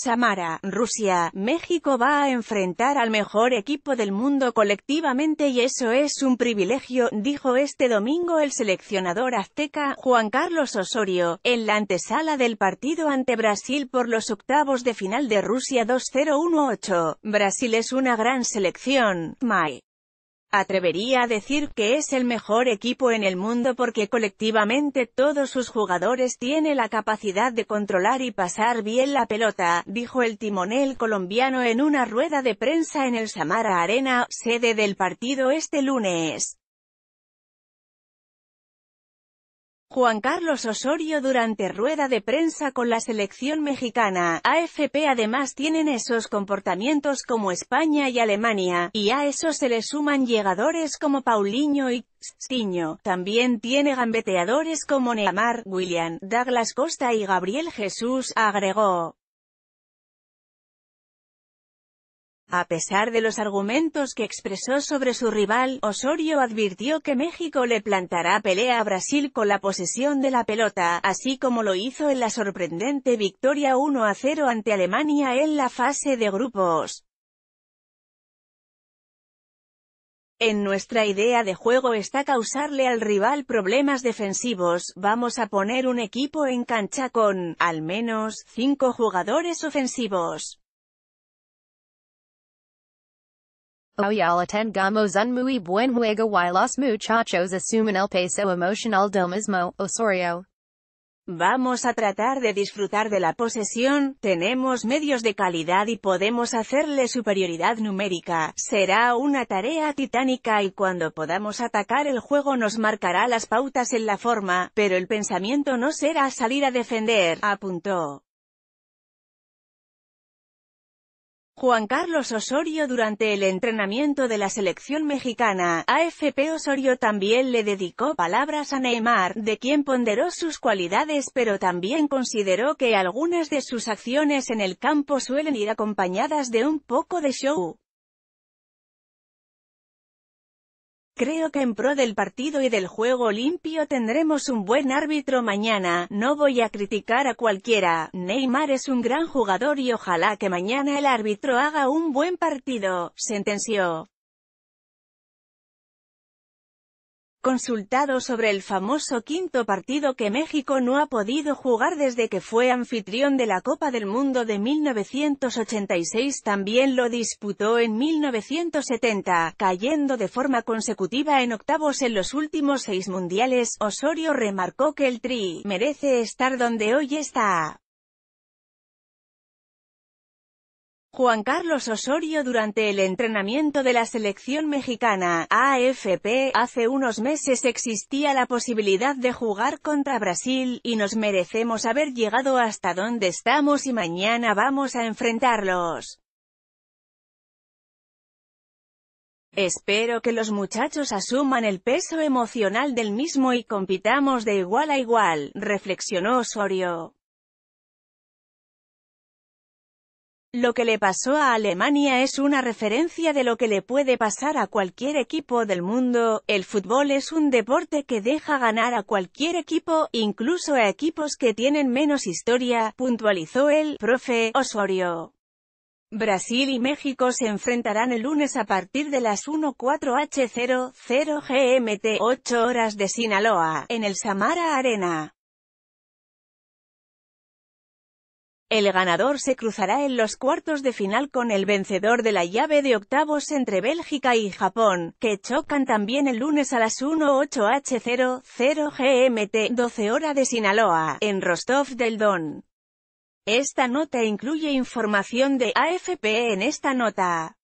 Samara, Rusia, México va a enfrentar al mejor equipo del mundo colectivamente y eso es un privilegio, dijo este domingo el seleccionador azteca, Juan Carlos Osorio, en la antesala del partido ante Brasil por los octavos de final de Rusia 2018. Brasil es una gran selección, May. Atrevería a decir que es el mejor equipo en el mundo porque colectivamente todos sus jugadores tienen la capacidad de controlar y pasar bien la pelota, dijo el timonel colombiano en una rueda de prensa en el Samara Arena, sede del partido este lunes. Juan Carlos Osorio durante rueda de prensa con la selección mexicana, AFP además tienen esos comportamientos como España y Alemania, y a eso se le suman llegadores como Paulinho y Stiño. También tiene gambeteadores como Neymar, William, Douglas Costa y Gabriel Jesús, agregó. A pesar de los argumentos que expresó sobre su rival, Osorio advirtió que México le plantará pelea a Brasil con la posesión de la pelota, así como lo hizo en la sorprendente victoria 1 a 0 ante Alemania en la fase de grupos. En nuestra idea de juego está causarle al rival problemas defensivos, vamos a poner un equipo en cancha con, al menos, cinco jugadores ofensivos. Oh, oh, oh. Vamos a tratar de disfrutar de la posesión, tenemos medios de calidad y podemos hacerle superioridad numérica. Será una tarea titánica y cuando podamos atacar el juego nos marcará las pautas en la forma, pero el pensamiento no será salir a defender, apuntó. Juan Carlos Osorio durante el entrenamiento de la selección mexicana, AFP Osorio también le dedicó palabras a Neymar, de quien ponderó sus cualidades pero también consideró que algunas de sus acciones en el campo suelen ir acompañadas de un poco de show. Creo que en pro del partido y del juego limpio tendremos un buen árbitro mañana, no voy a criticar a cualquiera, Neymar es un gran jugador y ojalá que mañana el árbitro haga un buen partido, sentenció. Consultado sobre el famoso quinto partido que México no ha podido jugar desde que fue anfitrión de la Copa del Mundo de 1986 también lo disputó en 1970, cayendo de forma consecutiva en octavos en los últimos seis mundiales, Osorio remarcó que el Tri merece estar donde hoy está. Juan Carlos Osorio durante el entrenamiento de la selección mexicana, AFP, hace unos meses existía la posibilidad de jugar contra Brasil, y nos merecemos haber llegado hasta donde estamos y mañana vamos a enfrentarlos. Espero que los muchachos asuman el peso emocional del mismo y compitamos de igual a igual, reflexionó Osorio. Lo que le pasó a Alemania es una referencia de lo que le puede pasar a cualquier equipo del mundo. El fútbol es un deporte que deja ganar a cualquier equipo, incluso a equipos que tienen menos historia, puntualizó el profe Osorio. Brasil y México se enfrentarán el lunes a partir de las 1.4 H00 GMT 8 horas de Sinaloa, en el Samara Arena. El ganador se cruzará en los cuartos de final con el vencedor de la llave de octavos entre Bélgica y Japón, que chocan también el lunes a las 18 h 00 GMT, 12 hora de Sinaloa, en Rostov del Don. Esta nota incluye información de AFP e en esta nota.